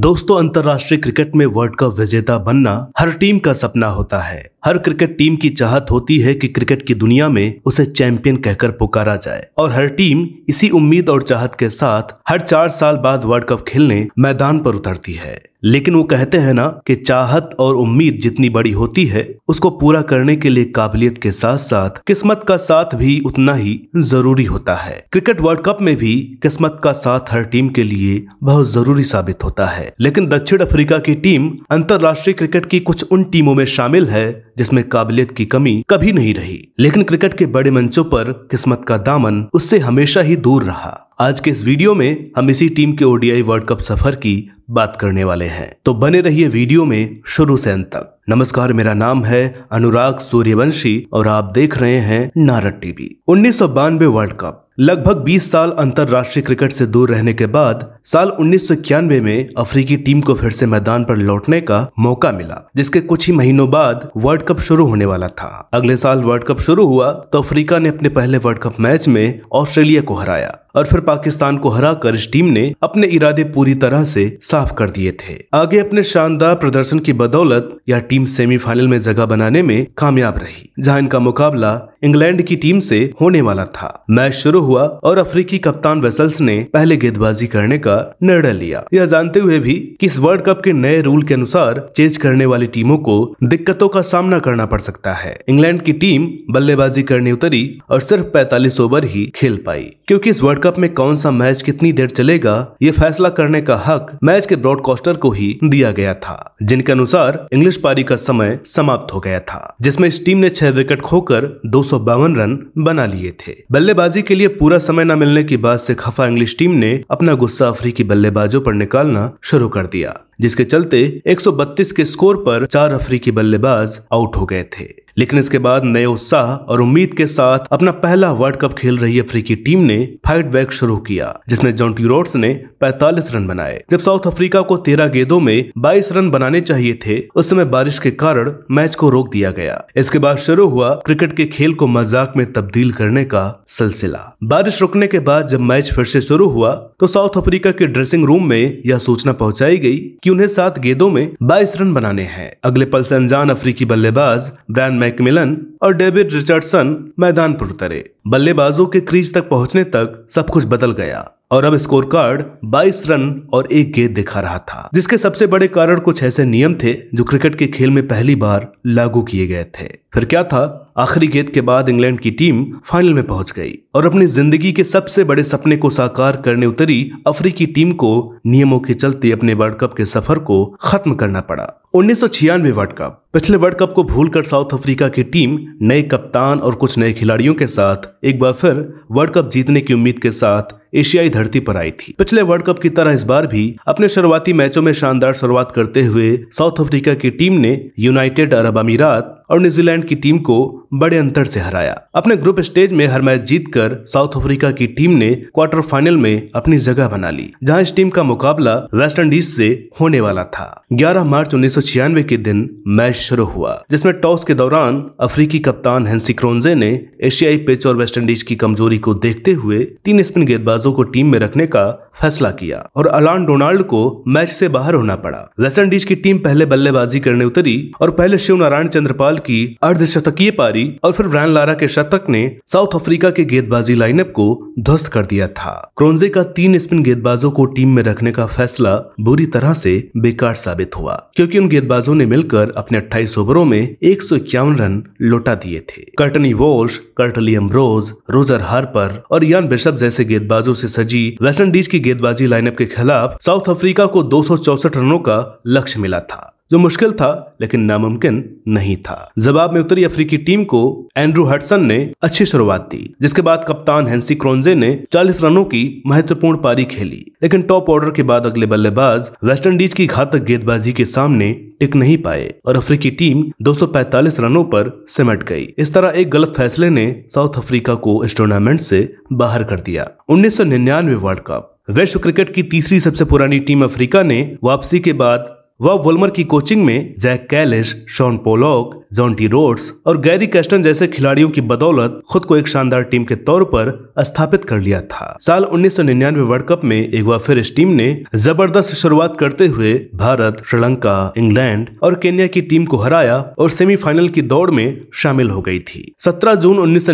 दोस्तों अंतर्राष्ट्रीय क्रिकेट में वर्ल्ड कप विजेता बनना हर टीम का सपना होता है हर क्रिकेट टीम की चाहत होती है कि क्रिकेट की दुनिया में उसे चैंपियन कहकर पुकारा जाए और हर टीम इसी उम्मीद और चाहत के साथ हर चार साल बाद वर्ल्ड कप खेलने मैदान पर उतरती है लेकिन वो कहते हैं ना कि चाहत और उम्मीद जितनी बड़ी होती है उसको पूरा करने के लिए काबिलियत के साथ साथ किस्मत का साथ भी उतना ही जरूरी होता है क्रिकेट वर्ल्ड कप में भी किस्मत का साथ हर टीम के लिए बहुत जरूरी साबित होता है लेकिन दक्षिण अफ्रीका की टीम अंतरराष्ट्रीय क्रिकेट की कुछ उन टीमों में शामिल है जिसमें काबिलियत की कमी कभी नहीं रही लेकिन क्रिकेट के बड़े मंचों पर किस्मत का दामन उससे हमेशा ही दूर रहा आज के इस वीडियो में हम इसी टीम के ओडीआई वर्ल्ड कप सफर की बात करने वाले हैं तो बने रहिए वीडियो में शुरू से अंत तक नमस्कार मेरा नाम है अनुराग सूर्यवंशी और आप देख रहे हैं नारद टीवी उन्नीस वर्ल्ड कप लगभग 20 साल अंतरराष्ट्रीय क्रिकेट से दूर रहने के बाद साल उन्नीस में अफ्रीकी टीम को फिर से मैदान पर लौटने का मौका मिला जिसके कुछ ही महीनों बाद वर्ल्ड कप शुरू होने वाला था अगले साल वर्ल्ड कप शुरू हुआ तो अफ्रीका ने अपने पहले वर्ल्ड कप मैच में ऑस्ट्रेलिया को हराया और फिर पाकिस्तान को हरा कर इस टीम ने अपने इरादे पूरी तरह से साफ कर दिए थे आगे अपने शानदार प्रदर्शन की बदौलत यह टीम सेमीफाइनल में जगह बनाने में कामयाब रही जहां इनका मुकाबला इंग्लैंड की टीम से होने वाला था मैच शुरू हुआ और अफ्रीकी कप्तान वेसल्स ने पहले गेंदबाजी करने का निर्णय लिया यह जानते हुए भी कि इस वर्ल्ड कप के नए रूल के अनुसार चेज करने वाली टीमों को दिक्कतों का सामना करना पड़ सकता है इंग्लैंड की टीम बल्लेबाजी करने उतरी और सिर्फ पैतालीस ओवर ही खेल पाई क्यूँकी इस वर्ल्ड वर्ल्ड कप में कौन सा मैच कितनी देर चलेगा ये फैसला करने का हक मैच के ब्रॉडकास्टर को ही दिया गया था जिनके अनुसार इंग्लिश पारी का समय समाप्त हो गया था जिसमें इस टीम ने छह विकेट खोकर दो रन बना लिए थे बल्लेबाजी के लिए पूरा समय न मिलने की बात से खफा इंग्लिश टीम ने अपना गुस्सा अफ्रीकी बल्लेबाजों पर निकालना शुरू कर दिया जिसके चलते 132 के स्कोर पर चार अफ्रीकी बल्लेबाज आउट हो गए थे लेकिन इसके बाद नए उत्साह और उम्मीद के साथ अपना पहला वर्ल्ड कप खेल रही अफ्रीकी टीम ने फाइट बैक शुरू किया जिसमें जॉन्टी रोड्स ने 45 रन बनाए जब साउथ अफ्रीका को 13 गेंदों में 22 रन बनाने चाहिए थे उस समय बारिश के कारण मैच को रोक दिया गया इसके बाद शुरू हुआ क्रिकेट के खेल को मजाक में तब्दील करने का सिलसिला बारिश रुकने के बाद जब मैच फिर से शुरू हुआ तो साउथ अफ्रीका के ड्रेसिंग रूम में यह सूचना पहुंचाई गई कि उन्हें सात गेंदों में 22 रन बनाने हैं अगले पल से अनजान अफ्रीकी बल्लेबाज ब्रैन मैकमिलन और डेविड रिचर्डसन मैदान पर उतरे बल्लेबाजों के क्रीज तक पहुंचने तक सब कुछ बदल गया और अब स्कोर कार्ड 22 रन और एक गेंद दिखा रहा था जिसके सबसे बड़े कारण कुछ ऐसे नियम थे जो क्रिकेट के खेल में पहली बार लागू किए गए थे फिर क्या था आखिरी गेंद के बाद इंग्लैंड की टीम फाइनल में पहुंच गई और अपनी जिंदगी के सबसे बड़े सपने को साकार करने उतरी अफ्रीकी टीम को नियमों के चलते अपने वर्ल्ड कप के सफर को खत्म करना पड़ा उन्नीस वर्ल्ड कप पिछले वर्ल्ड कप को भूलकर साउथ अफ्रीका की टीम नए कप्तान और कुछ नए खिलाड़ियों के साथ एक बार फिर वर्ल्ड कप जीतने की उम्मीद के साथ एशियाई धरती पर आई थी पिछले वर्ल्ड कप की तरह इस बार भी अपने शुरुआती मैचों में शानदार शुरुआत करते हुए साउथ अफ्रीका की टीम ने यूनाइटेड अरब अमीरात और न्यूजीलैंड इंग्लैंड की टीम को बड़े अंतर से हराया अपने ग्रुप स्टेज में हर मैच जीतकर साउथ अफ्रीका की टीम ने क्वार्टर फाइनल में अपनी जगह बना ली जहां इस टीम का मुकाबला वेस्ट इंडीज से होने वाला था 11 मार्च उन्नीस के दिन मैच शुरू हुआ जिसमें टॉस के दौरान अफ्रीकी कप्तान हेंसी क्रोन्जे ने एशियाई पिच और वेस्ट इंडीज की कमजोरी को देखते हुए तीन स्पिन गेंदबाजों को टीम में रखने का फैसला किया और अलान डोनाल्ड को मैच से बाहर होना पड़ा वेस्ट इंडीज की टीम पहले बल्लेबाजी करने उतरी और पहले शिव नारायण चंद्रपाल की अर्धशतकीय पारी पारी और फिर ब्रायन लारा के शतक ने साउथ अफ्रीका के गेंदबाजी लाइनअप को ध्वस्त कर दिया था क्रोन्जे का तीन स्पिन गेंदबाजों को टीम में रखने का फैसला बुरी तरह से बेकार साबित हुआ क्योंकि उन गेंदबाजों ने मिलकर अपने 28 ओवरों में एक रन लौटा दिए थे कर्टनी वोल्श कर्टलियम रोज रोजर हार्पर और यान बिशप जैसे गेंदबाजों से सजी वेस्टइंडीज की गेंदबाजी लाइनअप के खिलाफ साउथ अफ्रीका को दो रनों का लक्ष्य मिला था जो मुश्किल था लेकिन नामुमकिन नहीं था जवाब में उत्तरी अफ्रीकी टीम को एंड्रू हटसन ने अच्छी शुरुआत दी जिसके बाद कप्तान हेंसी क्रोन्जे ने 40 रनों की महत्वपूर्ण पारी खेली लेकिन टॉप ऑर्डर के बाद अगले बल्लेबाज वेस्टइंडीज की घातक गेंदबाजी के सामने टिक नहीं पाए और अफ्रीकी टीम 245 रनों पर सिमट गई इस तरह एक गलत फैसले ने साउथ अफ्रीका को इस टूर्नामेंट से बाहर कर दिया 1999 वर्ल्ड कप विश्व क्रिकेट की तीसरी सबसे पुरानी टीम अफ्रीका ने वापसी के बाद वह वुलमर की कोचिंग में Jacques Kallis Shaun Pollock Jonty Rhodes और गैरी कैस्टन जैसे खिलाड़ियों की बदौलत खुद को एक शानदार टीम के तौर पर स्थापित कर लिया था साल 1999 वर्ल्ड कप में एक बार फिर इस टीम ने जबरदस्त शुरुआत करते हुए भारत श्रीलंका इंग्लैंड और केन्या की टीम को हराया और सेमीफाइनल की दौड़ में शामिल हो गई थी सत्रह जून उन्नीस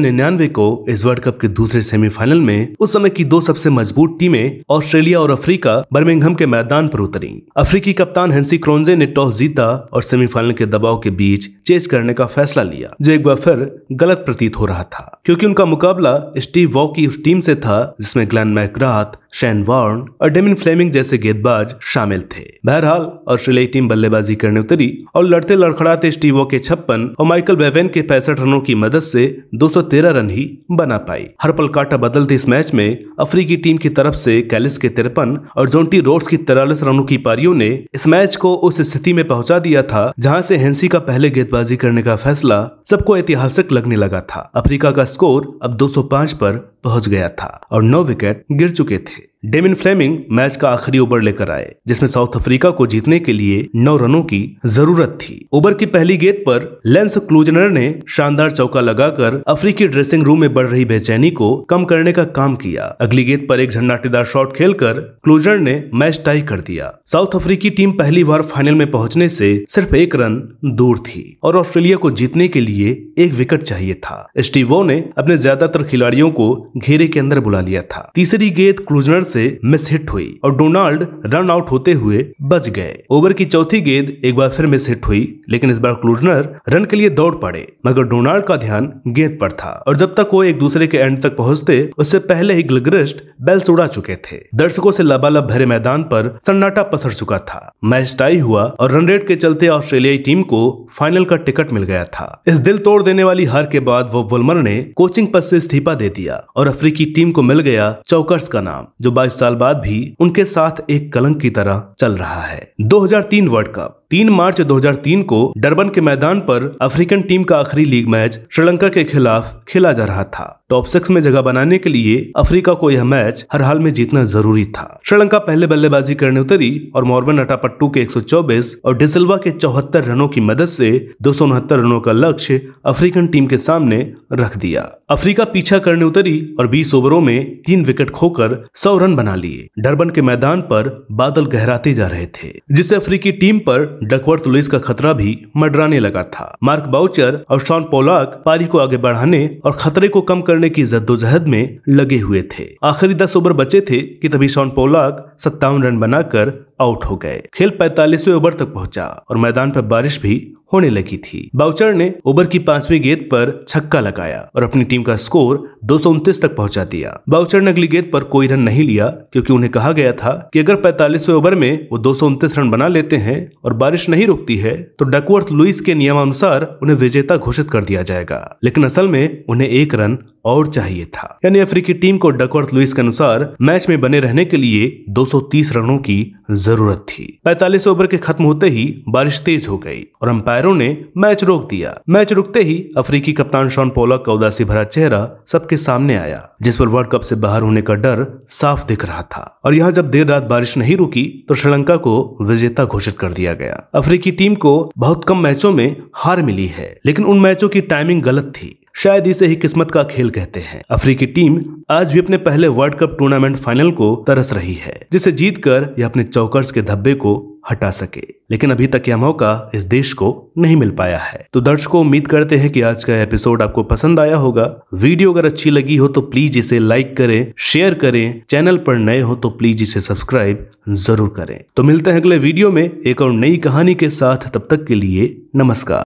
को इस वर्ल्ड कप के दूसरे सेमीफाइनल में उस समय की दो सबसे मजबूत टीमें ऑस्ट्रेलिया और अफ्रीका बर्मिंगहम के मैदान पर उतरी अफ्रीकी कप्तान हेंसी क्रोन्जे ने टॉस जीता और सेमीफाइनल के दबाव के बीच चेज करने का फैसला लिया जो एक बार फिर गलत प्रतीत हो रहा था क्योंकि उनका मुकाबला स्टीव वॉक की उस टीम से था जिसमें ग्लैन मैकराथ शेन वार्न और डेमिन फ्लेमिंग जैसे गेंदबाज शामिल थे बहरहाल ऑस्ट्रेलियाई टीम बल्लेबाजी करने उतरी और लड़ते लड़खड़ाते स्टीवो के छप्पन और माइकल बेवेन के पैंसठ रनों की मदद से 213 रन ही बना पाई हर पल काटा बदलते इस मैच में अफ्रीकी टीम की तरफ से कैलिस के तिरपन और जोंटी रोड्स की तिरालीस रनों की पारियों ने इस मैच को उस स्थिति में पहुंचा दिया था जहां से हेंसी का पहले गेंदबाजी करने का फैसला सबको ऐतिहासिक लगने लगा था अफ्रीका का स्कोर अब 205 पर पहुंच गया था और नौ विकेट गिर चुके थे डेमिन फ्लेमिंग मैच का आखिरी ओवर लेकर आए जिसमें साउथ अफ्रीका को जीतने के लिए नौ रनों की जरूरत थी ओवर की पहली गेंद पर लेंस क्लूजनर ने शानदार चौका लगाकर अफ्रीकी ड्रेसिंग रूम में बढ़ रही बेचैनी को कम करने का काम किया अगली गेंद पर एक झंडाटेदार शॉट खेलकर क्लूजनर ने मैच टाई कर दिया साउथ अफ्रीकी टीम पहली बार फाइनल में पहुंचने से सिर्फ एक रन दूर थी और ऑस्ट्रेलिया को जीतने के लिए एक विकेट चाहिए था स्टीवो ने अपने ज्यादातर खिलाड़ियों को घेरे के अंदर बुला लिया था तीसरी गेंद क्लूजनर से मिस हिट हुई और डोनाल्ड रन आउट होते हुए बच गए ओवर की चौथी गेंद एक बार फिर मिस हिट हुई लेकिन इस बार क्लूजनर रन के लिए दौड़ पड़े मगर डोनाल्ड का ध्यान गेंद पर था और जब तक वो एक दूसरे के एंड तक पहुंचते उससे पहले ही ग्लग्रिस्ट बेल्स उड़ा चुके थे दर्शकों से लबालब भरे मैदान पर सन्नाटा पसर चुका था मैच टाई हुआ और रन रेट के चलते ऑस्ट्रेलियाई टीम को फाइनल का टिकट मिल गया था इस दिल तोड़ देने वाली हार के बाद वो वुलमर ने कोचिंग पद से इस्तीफा दे दिया और अफ्रीकी टीम को मिल गया चौकर्स का नाम जो 22 साल बाद भी उनके साथ एक कलंक की तरह चल रहा है 2003 वर्ल्ड कप तीन मार्च 2003 को डरबन के मैदान पर अफ्रीकन टीम का आखिरी लीग मैच श्रीलंका के खिलाफ खेला जा रहा था टॉप सिक्स में जगह बनाने के लिए अफ्रीका को यह मैच हर हाल में जीतना जरूरी था श्रीलंका पहले बल्लेबाजी करने उतरी और मॉर्बन अटापट्टू के 124 और डिसल्वा के चौहत्तर रनों की मदद से दो रनों का लक्ष्य अफ्रीकन टीम के सामने रख दिया अफ्रीका पीछा करने उतरी और 20 ओवरों में तीन विकेट खोकर 100 रन बना लिए डरबन के मैदान पर बादल गहराते जा रहे थे जिससे अफ्रीकी टीम पर डकवर्थ लुइस का खतरा भी मडराने लगा था मार्क बाउचर और शॉन पोलाक पारी को आगे बढ़ाने और खतरे को कम करने की जद्दोजहद में लगे हुए थे आखिरी दस ओवर बचे थे कि तभी शॉन पोलाक सत्तावन रन बनाकर आउट हो गए खेल पैतालीसवें ओवर तक पहुंचा और मैदान पर बारिश भी होने लगी थी बाउचर ने ओवर की पांचवी गेंद पर छक्का लगाया और अपनी टीम का स्कोर दो तक पहुंचा दिया बाउचर ने अगली गेंद पर कोई रन नहीं लिया क्योंकि उन्हें कहा गया था कि अगर पैतालीसवें ओवर में वो दो रन बना लेते हैं और बारिश नहीं रुकती है तो डकवर्थ लुइस के नियमानुसार उन्हें विजेता घोषित कर दिया जाएगा लेकिन असल में उन्हें एक रन और चाहिए था यानी अफ्रीकी टीम को डकवर्थ लुइस के अनुसार मैच में बने रहने के लिए 230 रनों की जरूरत थी पैतालीस ओवर के खत्म होते ही बारिश तेज हो गई और अंपायरों ने मैच रोक दिया मैच रुकते ही अफ्रीकी कप्तान शॉन पोलक का उदासी भरा चेहरा सबके सामने आया जिस पर वर्ल्ड कप से बाहर होने का डर साफ दिख रहा था और यहाँ जब देर रात बारिश नहीं रुकी तो श्रीलंका को विजेता घोषित कर दिया गया अफ्रीकी टीम को बहुत कम मैचों में हार मिली है लेकिन उन मैचों की टाइमिंग गलत थी शायद इसे ही किस्मत का खेल कहते हैं अफ्रीकी टीम आज भी अपने पहले वर्ल्ड कप टूर्नामेंट फाइनल को तरस रही है जिसे जीत कर यह अपने चौकर्स के धब्बे को हटा सके लेकिन अभी तक यह मौका इस देश को नहीं मिल पाया है तो दर्शकों उम्मीद करते हैं कि आज का एपिसोड आपको पसंद आया होगा वीडियो अगर अच्छी लगी हो तो प्लीज इसे लाइक करें शेयर करें चैनल पर नए हो तो प्लीज इसे सब्सक्राइब जरूर करें तो मिलते हैं अगले वीडियो में एक और नई कहानी के साथ तब तक के लिए नमस्कार